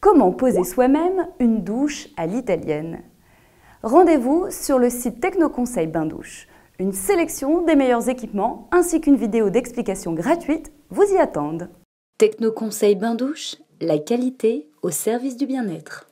Comment poser soi-même une douche à l'italienne Rendez-vous sur le site Technoconseil Bain Douche. Une sélection des meilleurs équipements ainsi qu'une vidéo d'explication gratuite vous y attendent. Technoconseil Bain Douche, la qualité au service du bien-être.